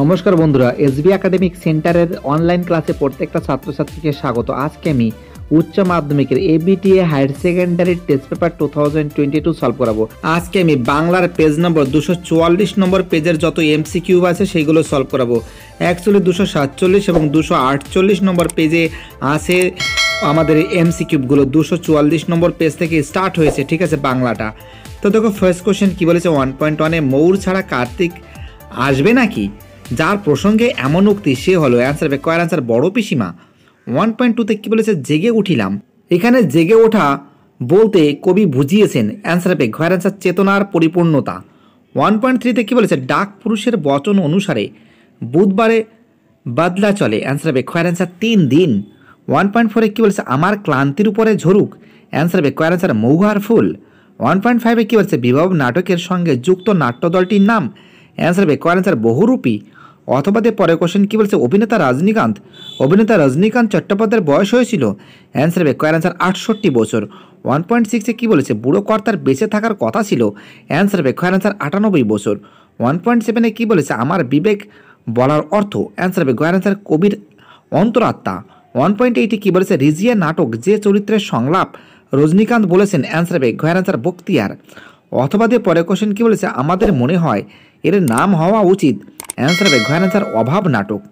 নমস্কার বন্ধুরা SB academic সেন্টারের অনলাইন ক্লাসে প্রত্যেকটা ছাত্রছাত্রীকে স্বাগত আজকে আমি উচ্চ মাধ্যমিকের এ বিটিএ higher secondary test paper two thousand twenty two solve করাবো আজকে আমি বাংলার পেজ নম্বর দুশো চুয়াল্লিশ নম্বর পেজের যত এমসি কিউ আছে সেইগুলো সলভ করাবো অ্যাকচুয়ালি দুশো সাতচল্লিশ এবং দুশো আটচল্লিশ নম্বর পেজে আছে আমাদের এমসি কিউবগুলো দুশো চুয়াল্লিশ নম্বর পেজ থেকে স্টার্ট হয়েছে ঠিক আছে বাংলাটা তো দেখো ফার্স্ট কোশ্চেন কী বলেছে ওয়ান পয়েন্ট ওয়ানে ময়ূর ছাড়া কার্তিক আসবে নাকি যার প্রসঙ্গে এমন উক্তি সে হলো অ্যান্সার হবে কয়ের অ্যান্সার বড় পিসিমা ওয়ান পয়েন্ট টুতে কী বলেছে জেগে উঠিলাম এখানে জেগে ওঠা বলতে কবি বুঝিয়েছেন অ্যান্সার হবে ঘয়ের অ্যান্সার চেতনার পরিপূর্ণতা ওয়ান পয়েন্ট থ্রিতে কী বলেছে ডাক পুরুষের বচন অনুসারে বুধবারে বাদলা চলে অ্যান্সার হবে খয়ের অ্যান্সার তিন দিন ওয়ান পয়েন্ট ফোরে কী বলেছে আমার ক্লান্তির উপরে ঝরুক অ্যান্সার হবে কয়ের অ্যান্সার মৌহার ফুল ওয়ান পয়েন্ট ফাইভে কী বলছে বিবাহ নাটকের সঙ্গে যুক্ত নাট্যদলটির নাম অ্যান্সার হবে কয়ের অ্যান্সার বহুরূপী অথবা দিয়ে পরের কোশ্চেন কী বলছে অভিনেতা রজনীকান্ত অভিনেতা রজনীকান্ত চট্টোপাধ্যায়ের বয়স হয়েছিল অ্যান্সার হবে কয়ের অ্যান্সার আটষট্টি বছর ওয়ান পয়েন্ট সিক্সে কী বলেছে বুড়ো কর্তার বেঁচে থাকার কথা ছিল অ্যান্সার হবে কয়ের অ্যান্সার আটানব্বই বছর ওয়ান পয়েন্ট সেভেনে কী বলেছে আমার বিবেক বলার অর্থ অ্যান্সার হবে কয়ের অ্যান্সার কবির অন্তরাত্মা ওয়ান পয়েন্ট এইটে কী বলেছে রিজিয়া নাটক যে চরিত্রের সংলাপ রজনীকান্ত বলেছেন অ্যান্সার হবে কয়ের অ্যান্সার বক্তিয়ার অথবা দিয়ে পরের কোশ্চেন কী বলেছে আমাদের মনে হয় এর নাম হওয়া উচিত অ্যান্সার হবে ঘয়ের অ্যান্সার অভাব নাটক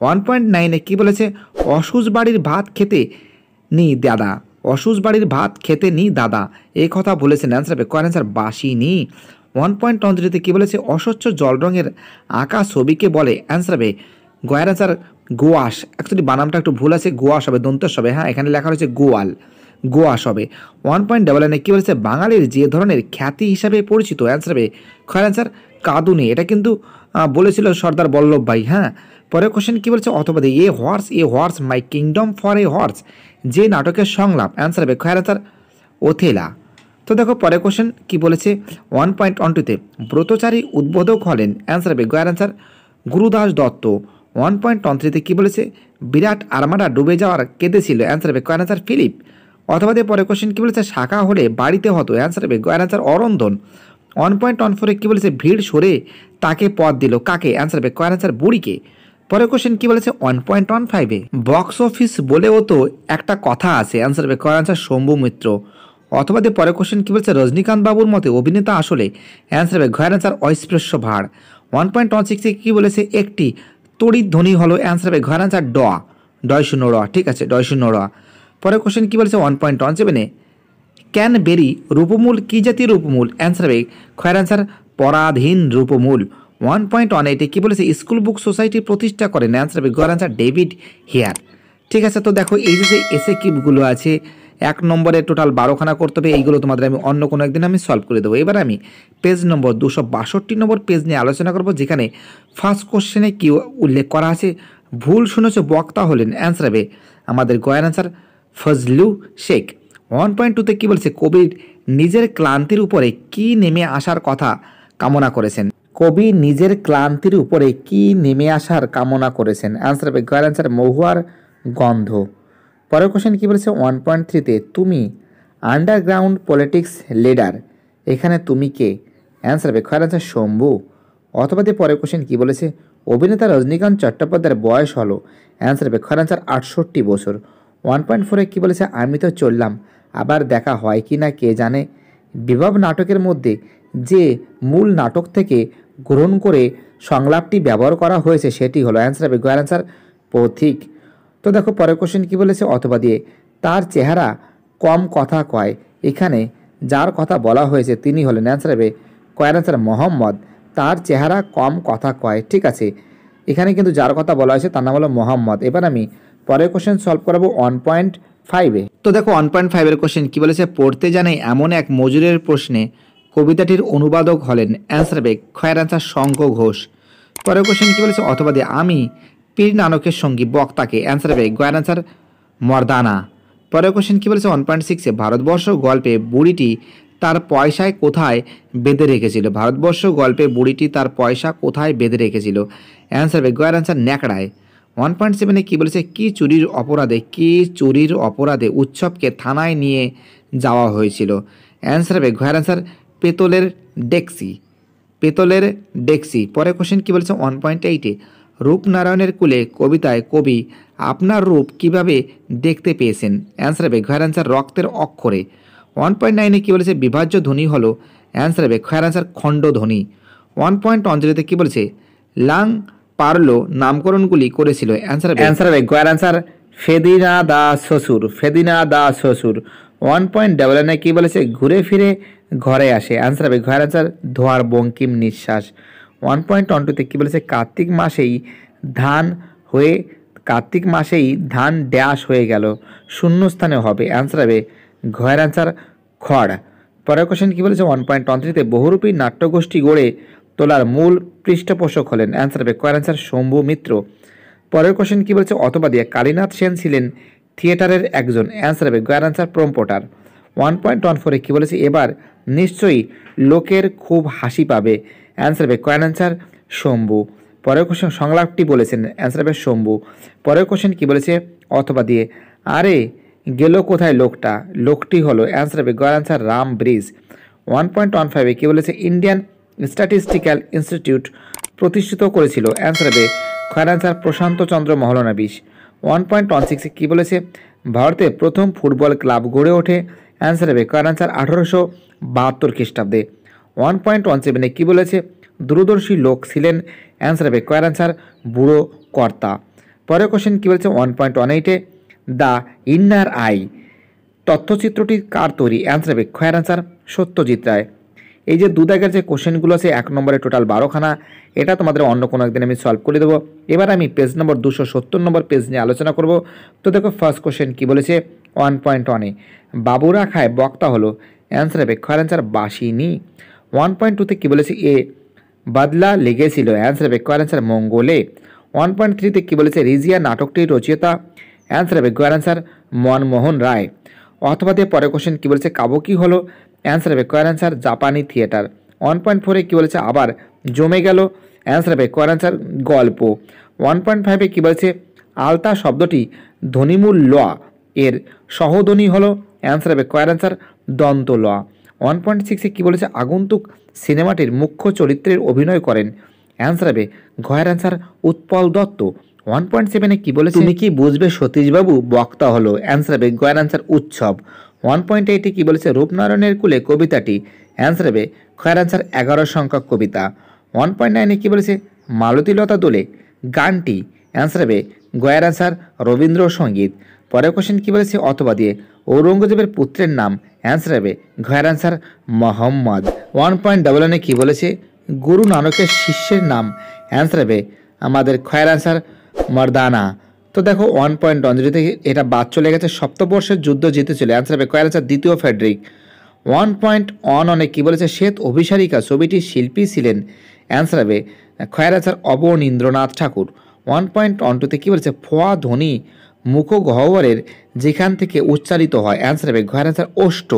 ওয়ান পয়েন্ট নাইনে কী বলেছে অসুজ বাড়ির ভাত খেতে নি দাদা অসুজ বাড়ির ভাত খেতে নি দাদা এই কথা বলেছেন অ্যান্সার হবে কয়ের অ্যান্সার বাসি নি ওয়ান পয়েন্ট থ্রিতে কী বলেছে অস্বচ্ছ জল রঙের আঁকা ছবিকে বলে অ্যান্সার হবে গয়ের অ্যান্সার গোয়াশ অ্যাকচুয়ালি বানামটা একটু ভুল আছে গোয়াশ হবে দন্তস হবে হ্যাঁ এখানে লেখা রয়েছে গোয়াল গোয়াস হবে ওয়ান পয়েন্ট ডাবল নাইনে কী বলেছে বাঙালির যে ধরনের খ্যাতি হিসাবে পরিচিত অ্যান্সার হবে খয়ের অ্যান্সার কাদুনি এটা কিন্তু বলেছিল সর্দার বল্লভ ভাই হ্যাঁ পরে কোশ্চেন কী বলছে অথবা a horse a horse my kingdom for a horse যে নাটকের সংলাপ অ্যান্সার হবে খয়ের ওথেলা তো দেখো পরে কোশ্চেন কী বলেছে ওয়ান পয়েন্ট ওয়ান টুতে ব্রতচারী উদ্বোধক হলেন অ্যান্সার হবে গয়ের answer Gurudas Dutta one point one থ্রিতে কী বলেছে বিরাট আরমাডা ডুবে যাওয়ার কেঁদেছিল অ্যান্সার হবে গয়ের অ্যান্সার ফিলিপ অথবা পরে কোশ্চেন কী বলেছে শাখা হলে বাড়িতে হতো অ্যান্সার হবে গয়ের অ্যান্সার অরন্ধন ওয়ান পয়েন্ট ওয়ান ফোরে কী বলেছে ভিড় সরে তাকে পথ দিল কাকে অ্যান্সার হবে কয়ের অ্যান্সার বুড়িকে পরের কোশ্চেন কী বলেছে ওয়ান পয়েন্ট ওয়ান ফাইভে বক্স অফিস বলেও তো একটা কথা আছে অ্যান্সার হবে কয়ের অ্যান্সার শম্ভু মিত্র অথবা দিয়ে পরের কোয়েশন কী বলছে রজনীকান্ত বাবুর মতে অভিনেতা আসলে অ্যান্সার হবে ঘয়ের অ্যান্সার অস্পৃশ্য ভাড় ওয়ান পয়েন্ট ওয়ান সিক্সে কী বলেছে একটি তড়িৎ ধ্বনি হলো অ্যান্সার হবে ঘয়ের অ্যান্সার ড ডয় শূন্য ড ঠিক আছে ডয় শূন্য র পরের কোশ্চেন কী বলেছে ওয়ান পয়েন্ট ওয়ান সেভেনে ক্যানবেরি রূপমূল কী জাতীয় রূপমূল অ্যান্সার হবে খয়ের অ্যান্সার পরাধীন রূপমূল ওয়ান পয়েন্ট ওয়ান এইটে কী বলেছে স্কুল বুক সোসাইটি প্রতিষ্ঠা করেন অ্যান্সার হবে গোয়ার অ্যান্সার ডেভিড হেয়ার ঠিক আছে তো দেখো এই যে এসে কিপগুলো আছে এক নম্বরে টোটাল বারোখানা করতে হবে এইগুলো তোমাদের আমি অন্য কোনো একদিন আমি সলভ করে দেবো এবার আমি পেজ নম্বর দুশো বাষট্টি নম্বর পেজ নিয়ে আলোচনা করব যেখানে ফার্স্ট কোশ্চেনে কি উল্লেখ করা আছে ভুল শুনেছ বক্তা হলেন অ্যান্সার হবে আমাদের গয়ার answer Fazlu Sheikh one point টুতে কী বলছে কবির নিজের ক্লান্তির উপরে কি নেমে আসার কথা কামনা করেছেন কবি নিজের ক্লান্তির উপরে কি নেমে আসার কামনা করেছেন অ্যান্সার হবে গয়ের অ্যান্সার মহুয়ার গন্ধ পরের কোশ্চেন কী বলেছে ওয়ান পয়েন্ট থ্রিতে তুমি আন্ডারগ্রাউন্ড পলিটিক্স লিডার এখানে তুমি কে অ্যান্সার হবে খয়ের অ্যান্সার শম্ভু অথবা দিয়ে পরের কোশ্চেন কী বলেছে অভিনেতা রজনীকান্ত চট্টোপাধ্যায়ের বয়স হলো অ্যান্সার হবে খয়ের অ্যান্সার আটষট্টি বছর ওয়ান পয়েন্ট ফোরে কী বলেছে আমি তো চললাম আবার দেখা হয় কি না কে জানে বিভব নাটকের মধ্যে যে মূল নাটক থেকে গ্রহণ করে সংলাপটি ব্যবহার করা হয়েছে সেটি হলো অ্যান্সার হবে গোয়ার অ্যান্সার পথিক তো দেখো পরের কোশ্চেন কী বলেছে অথবা দিয়ে তার চেহারা কম কথা কয় এখানে যার কথা বলা হয়েছে তিনি হলেন অ্যান্সার হবে কয়ের অ্যান্সার মোহাম্মদ তার চেহারা কম কথা কয় ঠিক আছে এখানে কিন্তু যার কথা বলা হয়েছে তার নাম হলো মোহাম্মদ এবার আমি পরের কোশ্চেন সলভ করাবো ওয়ান পয়েন্ট ফাইভে তো দেখো ওয়ান পয়েন্ট ফাইভের কোশ্চেন কী বলেছে পড়তে জানে এমন এক মজুরের প্রশ্নে কবিতাটির অনুবাদক হলেন অ্যান্সার বেগ খয়ের অ্যান্সার শঙ্খ ঘোষ পরের কোশ্চেন কী বলেছে অথবা দিয়ে আমি পীর নানকের সঙ্গী বক্তাকে অ্যান্সার বেগ গয়ের অ্যান্সার মর্দানা পরের কোশ্চেন কী বলেছে ওয়ান পয়েন্ট সিক্সে ভারতবর্ষ গল্পে বুড়িটি তার পয়সায় কোথায় বেঁধে রেখেছিল ভারতবর্ষ গল্পে বুড়িটি তার পয়সা কোথায় বেঁধে রেখেছিল অ্যান্সার বেগ গয়ের অ্যান্সার ন্যাকড়ায় ওয়ান পয়েন্ট সেভেনে কী বলেছে কী চুরির অপরাধে কি চুরির অপরাধে উৎসবকে থানায় নিয়ে যাওয়া হয়েছিল অ্যান্সার হবে ঘয়ের অ্যান্সার পেতলের ডেক্সি পেতলের ডেক্সি পরে কোশ্চেন কী বলেছে ওয়ান পয়েন্ট এইটে রূপনারায়ণের কুলে কবিতায় কবি আপনার রূপ কিভাবে দেখতে পেয়েছেন অ্যান্সার হবে ঘয়ের অ্যান্সার রক্তের অক্ষরে ওয়ান পয়েন্ট নাইনে কী বলেছে বিভাজ্য ধ্বনি হলো অ্যান্সার হবে ঘয়ের অ্যান্সার খণ্ড ধ্বনি ওয়ান পয়েন্ট অঞ্জলিতে কী বলেছে লাং পারলো নামকরণগুলি করেছিল অ্যান্সার অ্যান্সার হবে গোয়ার অ্যান্সার ফেদিনা দা শ্বশুর ফেদিনা দা শ্বশুর ওয়ান পয়েন্ট ডাবল এনে কী বলেছে ঘুরে ফিরে ঘরে আসে অ্যান্সার হবে ঘরের অ্যান্সার ধোয়ার বঙ্কিম নিঃশ্বাস ওয়ান পয়েন্ট ওয়ান টুতে কী বলেছে কার্তিক মাসেই ধান হয়ে কার্তিক মাসেই ধান ড্যাশ হয়ে গেল শূন্য স্থানে হবে অ্যান্সার হবে ঘয়ের অ্যান্সার খড় পরের কোশ্চেন কী বলেছে ওয়ান পয়েন্ট ওয়ান থ্রিতে বহুরূপী নাট্যগোষ্ঠী গড়ে তোলার মূল পৃষ্ঠপোষক হলেন অ্যান্সার হবে কয়ের অ্যান্সার শম্ভু মিত্র পরের কোশ্চেন কী বলছে অথবা দিয়ে কালীনাথ সেন ছিলেন থিয়েটারের একজন অ্যান্সার হবে গয়ার answer prompter one point one ফোরে কী বলেছে এবার নিশ্চয়ই লোকের খুব হাসি পাবে অ্যান্সার হবে কয়ের অ্যান্সার শম্ভু পরের কোশ্চেন সংলাপটি বলেছেন অ্যান্সার হবে শম্ভু পরের কোশ্চেন কী বলেছে অথবা দিয়ে আরে গেল কোথায় লোকটা লোকটি হলো অ্যান্সার হবে গয়ার answer Ram bridge one point one ফাইভে কী বলেছে ইন্ডিয়ান স্ট্যাটিস্টিক্যাল ইনস্টিটিউট প্রতিষ্ঠিত করেছিল অ্যান্সার হবে খয়ের অ্যান্সার প্রশান্ত চন্দ্র মহলনা বিশ ওয়ান পয়েন্ট ওয়ান সিক্সে কী বলেছে ভারতে প্রথম ফুটবল ক্লাব গড়ে ওঠে অ্যান্সার হবে খয়ের অ্যান্সার আঠারোশো বাহাত্তর খ্রিস্টাব্দে ওয়ান পয়েন্ট ওয়ান সেভেনে কী বলেছে দূরদর্শী লোক ছিলেন অ্যান্সার হবে কয়ের অ্যান্সার বুড়ো কর্তা পরের কোশ্চেন কী বলেছে ওয়ান পয়েন্ট ওয়ান এইটে দ্য ইন্নার আই তথ্যচিত্রটি কার তৈরি অ্যান্সার হবে খয়ের অ্যান্সার সত্যজিৎ রায় এই যে দু দাগের যে কোশ্চেনগুলো আছে এক নম্বরে টোটাল বারোখানা এটা তোমাদের অন্য কোনো একদিন আমি সলভ করে দেবো এবার আমি পেজ নম্বর দুশো সত্তর নম্বর পেজ নিয়ে আলোচনা করব তো দেখো ফার্স্ট কোশ্চেন কী বলেছে ওয়ান পয়েন্ট ওয়ানে বাবুরা খায় বক্তা হলো অ্যান্সার হবে খয়ার অ্যান্সার বাসিনি ওয়ান পয়েন্ট টুতে কী বলেছে এ বাদলা লেগেছিল অ্যান্সার হবে খয়ার অ্যান্সার মঙ্গলে ওয়ান পয়েন্ট থ্রিতে কী বলেছে রিজিয়া নাটকটির রচয়িতা অ্যান্সার হবে খয়ার অ্যান্সার মনমোহন রায় অথবা দিয়ে পরে কোশ্চেন কী বলেছে কাবকি হলো অ্যান্সার হবে কয়ার অ্যান্সার জাপানি থিয়েটার ওয়ান পয়েন্ট ফোরে কী বলেছে আবার জমে গেল অ্যান্সার হবে কয়ার অ্যান্সার গল্প ওয়ান পয়েন্ট ফাইভে কী বলেছে আলতা শব্দটি ধ্বনিমূল ল এর সহধ্বনি হলো অ্যান্সার হবে কয়ের অ্যান্সার দন্ত ল ওয়ান পয়েন্ট সিক্সে কী বলেছে আগন্তুক সিনেমাটির মুখ্য চরিত্রের অভিনয় করেন অ্যান্সার হবে ঘয়ের answer Utpal Dutt one point সেভেনে কী বলেছে তুমি কি বুঝবে সতীশবাবু বক্তা হলো অ্যান্সার হবে গয়ের অ্যান্সার উৎসব ওয়ান পয়েন্ট এইটে কী বলেছে রূপনারায়ণের কুলে কবিতাটি অ্যান্সার হবে খয়ের অ্যান্সার এগারো সংখ্যক কবিতা ওয়ান পয়েন্ট নাইনে কী বলেছে মালতীলতা দোলে গানটি অ্যান্সার হবে গয়ের অ্যান্সার রবীন্দ্রসঙ্গীত পরের কোশ্চেন কী বলেছে অথবা দিয়ে ঔরঙ্গজেবের পুত্রের নাম অ্যান্সার হবে ঘয়ের answer Mohammad one point double ওয়ানে কী বলেছে গুরু নানকের শিষ্যের নাম অ্যান্সার হবে আমাদের খয়ের অ্যান্সার মর্দানা তো দেখো ওয়ান পয়েন্ট ওয়ান যদি থেকে এটা বাদ চলে গেছে সপ্তবর্ষের যুদ্ধ জিতেছিল অ্যান্সার হবে কয়েল আছে দ্বিতীয় ফেডরিক ওয়ান পয়েন্ট ওয়ান অনেক কী বলেছে শ্বেত অভিসারিকা ছবিটির শিল্পী ছিলেন অ্যান্সার হবে আছে Abanindranath Tagore one point one টুতে কী বলেছে ফোয়া ধ্বনি মুখ যেখান থেকে উচ্চারিত হয় অ্যান্সার হবে আছে অষ্ট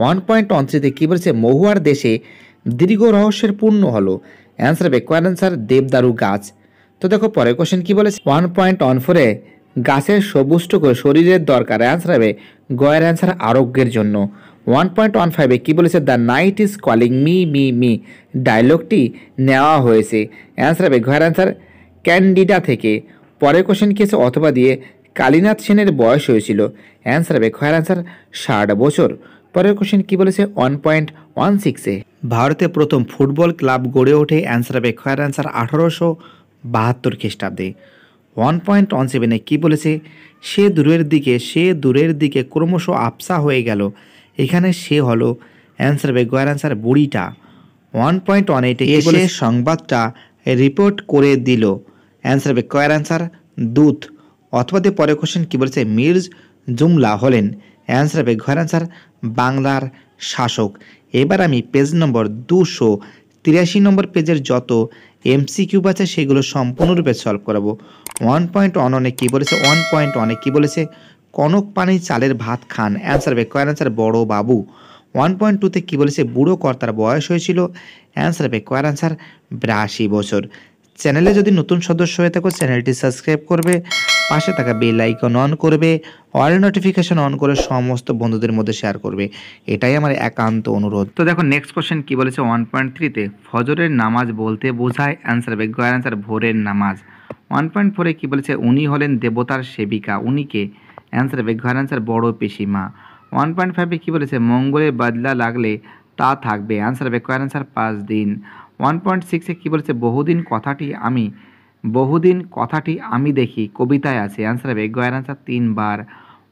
ওয়ান পয়েন্ট ওয়ান থ্রিতে কী বলেছে মহুয়ার দেশে দীর্ঘ রহস্যের পূর্ণ হলো অ্যান্সার হবে কয়ের অ্যান্সার দেবদারু গাছ তো দেখো পরের কোশ্চেন কি বলেছে ওয়ান পয়েন্ট ওয়ান ফোরে গাছের সবুজটুকু শরীরের দরকার অ্যান্সার হবে গয়ের অ্যান্সার আরোগ্যের জন্য ওয়ান পয়েন্ট ওয়ান ফাইভে কী বলেছে the night is calling me me me ডায়লগটি নেওয়া হয়েছে অ্যান্সার হবে গয়ের অ্যান্সার ক্যান্ডিডা থেকে পরের কোশ্চেন কি আছে অথবা দিয়ে কালীনাথ সেনের বয়স হয়েছিল অ্যান্সার হবে ঘয়ের অ্যান্সার ষাট বছর পরের কোশ্চেন কী বলেছে ওয়ান পয়েন্ট ওয়ান সিক্সে ভারতে প্রথম ফুটবল ক্লাব গড়ে ওঠে অ্যান্সার হবে খয়ের অ্যান্সার আঠারোশো বাহাত্তর খ্রিস্টাব্দে ওয়ান পয়েন্ট ওয়ান সেভেনে কী বলেছে সে দূরের দিকে সে দূরের দিকে ক্রমশ আপসা হয়ে গেল এখানে সে হলো অ্যান্সার হবে গয়ার অ্যান্সার বুড়িটা ওয়ান পয়েন্ট ওয়ান এইটে এসে সংবাদটা রিপোর্ট করে দিল অ্যান্সার হবে কয়ার অ্যান্সার দূত অথবা দিয়ে পরে কোশ্চেন কী বলেছে মির্জ জুমলা হলেন অ্যান্সার হবে গয়ার অ্যান্সার বাংলার শাসক এবার আমি পেজ নম্বর দুশো তিরাশি নম্বর পেজের যত এমসিকিউ আছে সেগুলো সম্পূর্ণরূপে সলভ করাবো ওয়ান পয়েন্ট ওয়ান অনেক কী বলেছে ওয়ান পয়েন্ট অনেক কী বলেছে কনক পানি চালের ভাত খান অ্যান্সার ব্যাক কয়েন অ্যান্সার বড় বাবু ওয়ান পয়েন্ট টুতে কী বলেছে বুড়ো কর্তার বয়স হয়েছিল অ্যান্সার ব্যাক কয়েন অ্যান্সার বিরাশি বছর চ্যানেলে যদি নতুন সদস্য হয়ে থাকো চ্যানেলটি সাবস্ক্রাইব করবে পাশে থাকা বেল আইকন অন করবে অল নোটিফিকেশন অন করে সমস্ত বন্ধুদের মধ্যে শেয়ার করবে এটাই আমার একান্ত অনুরোধ তো দেখো নেক্সট কোশ্চেন কি বলেছে ওয়ান পয়েন্ট থ্রিতে ফজরের নামাজ বলতে বোঝায় অ্যান্সার বেগ অ্যান্সার ভোরের নামাজ ওয়ান পয়েন্ট ফোরে কী বলেছে উনি হলেন দেবতার সেবিকা উনিকে অ্যান্সার বেগ অ্যান্সার বড় পিসিমা ওয়ান পয়েন্ট ফাইভে কী বলেছে মঙ্গলের বাদলা লাগলে তা থাকবে অ্যান্সার বেগ অ্যান্সার পাঁচ দিন ওয়ান পয়েন্ট সিক্সে কী বলেছে বহুদিন কথাটি আমি বহুদিন কথাটি আমি দেখি কবিতায় আছে অ্যান্সার হবে গয়ের অ্যান্সার তিনবার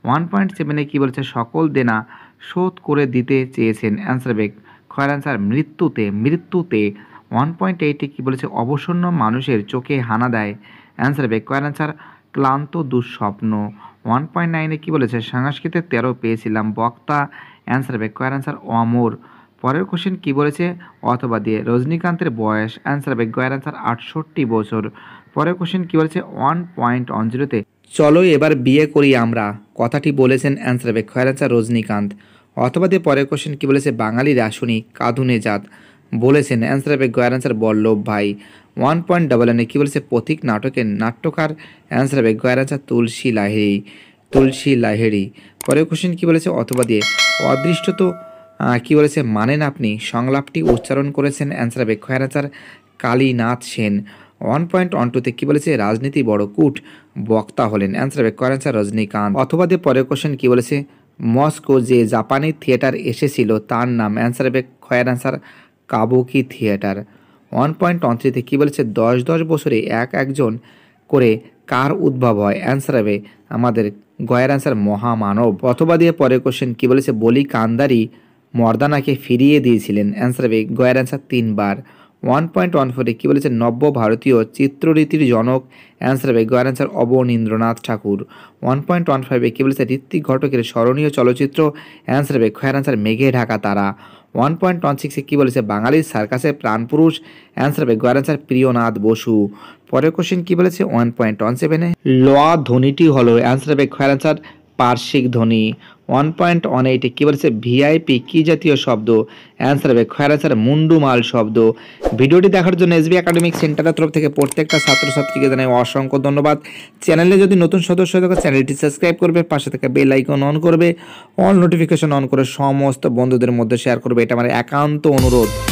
ওয়ান পয়েন্ট সেভেনে কী বলেছে সকল দেনা শোধ করে দিতে চেয়েছেন অ্যান্সার হবে খয়ের অ্যান্সার মৃত্যুতে মৃত্যুতে ওয়ান পয়েন্ট এইটে কী বলেছে অবসন্ন মানুষের চোখে হানা দেয় অ্যান্সার হবে কয়ের অ্যান্সার ক্লান্ত দুঃস্বপ্ন ওয়ান পয়েন্ট নাইনে কী বলেছে সংস্কৃতে তেরো পেয়েছিলাম বক্তা অ্যান্সার হবে কয়ের অ্যান্সার অমর পরের কোশ্চেন কী বলেছে অথবা দিয়ে রজনীকান্তের বয়স অ্যান্সার হবে গয়ের অ্যান্সার আটষট্টি বছর পরের কোশ্চেন কী বলেছে ওয়ান পয়েন্ট ওয়ান জিরোতে চলো এবার বিয়ে করি আমরা কথাটি বলেছেন অ্যান্সার হবে খয়ের অ্যান্সার রজনীকান্ত অথবা দিয়ে পরের কোশ্চেন কী বলেছে বাঙালি রাসুনি কাঁধুনে জাত বলেছেন অ্যান্সার হবে গয়ের অ্যান্সার বল্লভ ভাই ওয়ান পয়েন্ট ডাবল এনে কী বলেছে পথিক নাটকের নাট্যকার অ্যান্সার হবে গয়ের অ্যান্সার তুলসী লাহেরি তুলসী লাহেরি পরের কোশ্চেন কী বলেছে অথবা দিয়ে অদৃষ্ট তো কী বলেছে মানেন আপনি সংলাপটি উচ্চারণ করেছেন অ্যান্সার হবে খয়ের answer Kalinath Sen one point one টুতে কী বলেছে রাজনীতি বড় কুট বক্তা হলেন অ্যান্সার হবে করেন স্যার রজনীকান্ত অথবা দিয়ে পরের কোশ্চেন কী বলেছে মস্কো যে জাপানি থিয়েটার এসেছিল তার নাম অ্যান্সার হবে খয়ের answer Kabuki theatre one point one থ্রিতে কী বলেছে দশ দশ বছরে এক একজন করে কার উদ্ভব হয় অ্যান্সার হবে আমাদের গয়ের অ্যান্সার মহামানব অথবা দিয়ে পরের কোশ্চেন কী বলেছে বলি কান্দারি মর্দানাকে ফিরিয়ে দিয়েছিলেন অ্যান্সার হবে গয়ের অ্যান্সার তিনবার ওয়ান পয়েন্ট ওয়ান ফোরে কী বলেছে নব্য ভারতীয় চিত্ররীতির জনক অ্যান্সার হবে গোয়ার answer Abanindranath Tagore one point one ফাইভে কী বলেছে ঋত্বিক ঘটকের স্মরণীয় চলচ্চিত্র অ্যান্সার হবে খয়ের অ্যান্সার মেঘে ঢাকা তারা ওয়ান পয়েন্ট ওয়ান সিক্সে কী বলেছে বাঙালির সার্কাসের প্রাণপুরুষ অ্যান্সার হবে গয়ার অ্যান্সার প্রিয়নাথ বসু পরের কোশ্চেন কী বলেছে ওয়ান পয়েন্ট ওয়ান সেভেনে লোয়া ধ্বনিটি হলো অ্যান্সার হবে খয়ের অ্যান্সার পার্শ্বিক ধ্বনি ওয়ান পয়েন্ট ওয়ান এইটে কী বলেছে ভিআইপি কী জাতীয় শব্দ অ্যান্সার হবে খয়রা মুন্ডুমাল শব্দ ভিডিওটি দেখার জন্য এসবি একাডেমিক সেন্টারের তরফ থেকে প্রত্যেকটা ছাত্রছাত্রীকে জানাই অসংখ্য ধন্যবাদ চ্যানেলে যদি নতুন সদস্য থাকে চ্যানেলটি সাবস্ক্রাইব করবে পাশে থেকে বেল আইকন অন করবে অল নোটিফিকেশন অন করে সমস্ত বন্ধুদের মধ্যে শেয়ার করবে এটা আমার একান্ত অনুরোধ